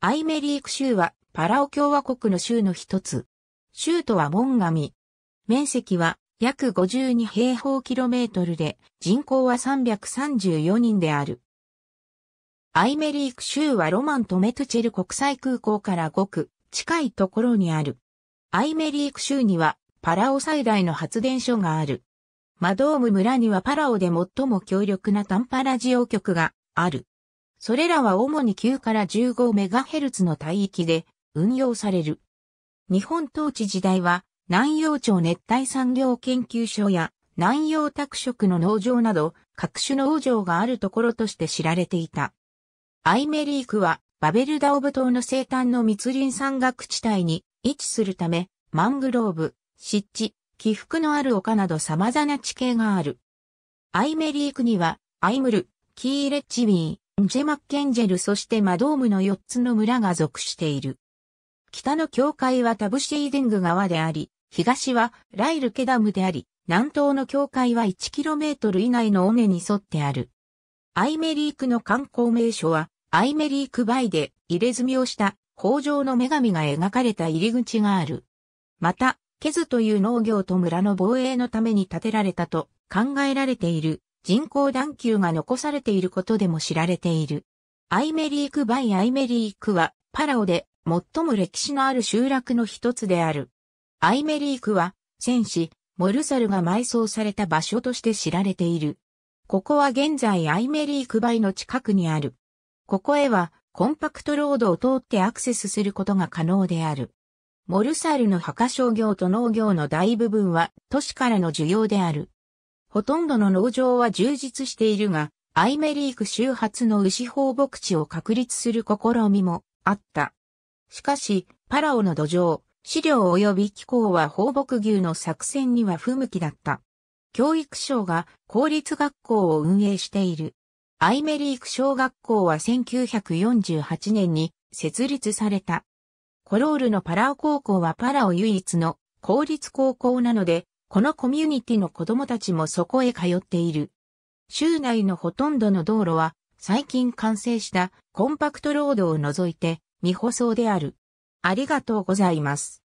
アイメリーク州はパラオ共和国の州の一つ。州都はモンガミ。面積は約52平方キロメートルで人口は334人である。アイメリーク州はロマンとメトチェル国際空港からごく近いところにある。アイメリーク州にはパラオ最大の発電所がある。マドーム村にはパラオで最も強力なタンパラジオ局がある。それらは主に9から1 5ヘルツの帯域で運用される。日本統治時代は南洋町熱帯産業研究所や南洋拓殖の農場など各種農場があるところとして知られていた。アイメリークはバベルダオブ島の西端の密林山岳地帯に位置するため、マングローブ、湿地、起伏のある丘など様々な地形がある。アイメリークには、アイムル、キーレッチビー、ジェマッケンジェルそしてマドームの4つの村が属している。北の境界はタブシーデング川であり、東はライルケダムであり、南東の境界は 1km 以内の尾根に沿ってある。アイメリークの観光名所は、アイメリークバイで入れ墨をした工場の女神が描かれた入り口がある。また、ケズという農業と村の防衛のために建てられたと考えられている人工段球が残されていることでも知られている。アイメリーク・バイ・アイメリークは、パラオで最も歴史のある集落の一つである。アイメリークは、戦士、モルサルが埋葬された場所として知られている。ここは現在アイメリークバイの近くにある。ここへは、コンパクトロードを通ってアクセスすることが可能である。モルサルの墓商業と農業の大部分は都市からの需要である。ほとんどの農場は充実しているが、アイメリーク周発の牛放牧地を確立する試みもあった。しかし、パラオの土壌、飼料及び気候は放牧牛の作戦には不向きだった。教育省が公立学校を運営している。アイメリーク小学校は1948年に設立された。コロールのパラオ高校はパラオ唯一の公立高校なので、このコミュニティの子供たちもそこへ通っている。州内のほとんどの道路は最近完成したコンパクトロードを除いて未舗装である。ありがとうございます。